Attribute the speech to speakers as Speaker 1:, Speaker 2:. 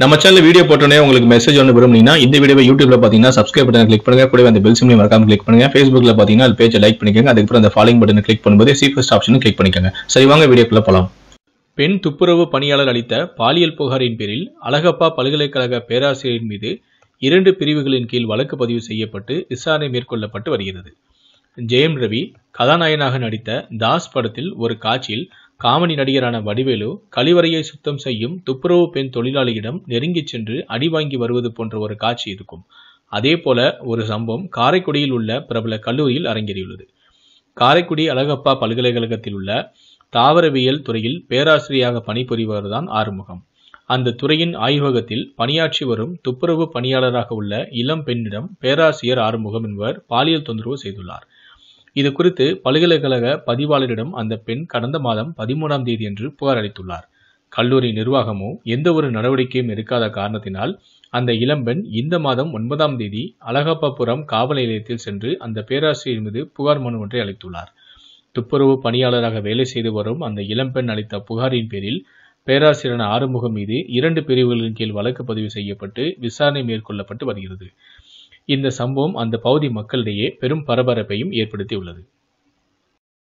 Speaker 1: நம்ம channel video போட்டோன்னே உங்களுக்கு மெசேஜ் ஒன்று விரும்புனீங்கன்னா இந்த வீடியோ யூடியூப்ல பார்த்தீங்கன்னா சப்ஸ்கிரைப் பட்டன் கிளிக் பண்ணுங்க கூட அந்த பெல் சிம்லையும் மறக்காம கிளிக் பண்ணுங்க ஃபேஸ்புக்ல பார்த்தீங்கன்னா அது பேஜை லைக் பண்ணிக்கோங்க அதுக்கப்புறம் அந்த ஃபாலோ பட்டன் கிளிக் பண்ணும்போது சீஃபஸ்ட் ஆப்ஷனும் கிளிக் பண்ணிக்கோங்க சரி வாங்க வீடியோக்குள்ள போகலாம் பெண் துப்புரவு பணியாளர் அளித்த பாலியல் புகாரின் பேரில் அழகப்பா பல்கலைக்கழக பேராசிரியரின் மீது இரண்டு பிரிவுகளின் கீழ் வழக்கு பதிவு செய்யப்பட்டு விசாரணை மேற்கொள்ளப்பட்டு வருகிறது ஜெயம் ரவி கதாநாயகனாக நடித்த தாஸ் படத்தில் ஒரு காட்சியில் காமெடி நடிகரான வடிவேலு கழிவறையை சுத்தம் செய்யும் துப்புரவு பெண் தொழிலாளியிடம் நெருங்கிச் சென்று அடி வாங்கி வருவது போன்ற ஒரு காட்சி இருக்கும் அதே போல ஒரு சம்பவம் காரைக்குடியில் உள்ள பிரபல கல்லூரியில் அரங்கேறியுள்ளது காரைக்குடி அழகப்பா பல்கலைக்கழகத்தில் உள்ள தாவரவியல் துறையில் பேராசிரியராக பணிபுரிபவர் ஆறுமுகம் அந்த துறையின் ஆய்வகத்தில் பணியாற்றி வரும் துப்புரவு பணியாளராக உள்ள இளம் பெண்ணிடம் பேராசிரியர் ஆறுமுகம் என்பவர் பாலியல் தொந்தரவு செய்துள்ளார் இது குறித்து பல்கலைக்கழக பதிவாளரிடம் அந்த பெண் கடந்த மாதம் பதிமூணாம் என்று புகார் அளித்துள்ளார் கல்லூரி நிர்வாகமோ எந்த ஒரு நடவடிக்கையும் எடுக்காத காரணத்தினால் அந்த இளம்பெண் இந்த மாதம் ஒன்பதாம் தேதி அழகப்பாபுரம் காவல் நிலையத்தில் சென்று அந்த பேராசிரியர் மீது புகார் மனு ஒன்றை அளித்துள்ளார் துப்புரவு பணியாளராக வேலை செய்து வரும் அந்த இளம்பெண் அளித்த புகாரின் பேரில் பேராசிரியரான ஆறுமுகம் மீது இரண்டு பிரிவுகளின் கீழ் வழக்கு பதிவு செய்யப்பட்டு விசாரணை மேற்கொள்ளப்பட்டு வருகிறது இந்த சம்பவம் அந்த பகுதி மக்களிடையே பெரும் பரபரப்பையும் ஏற்படுத்தியுள்ளது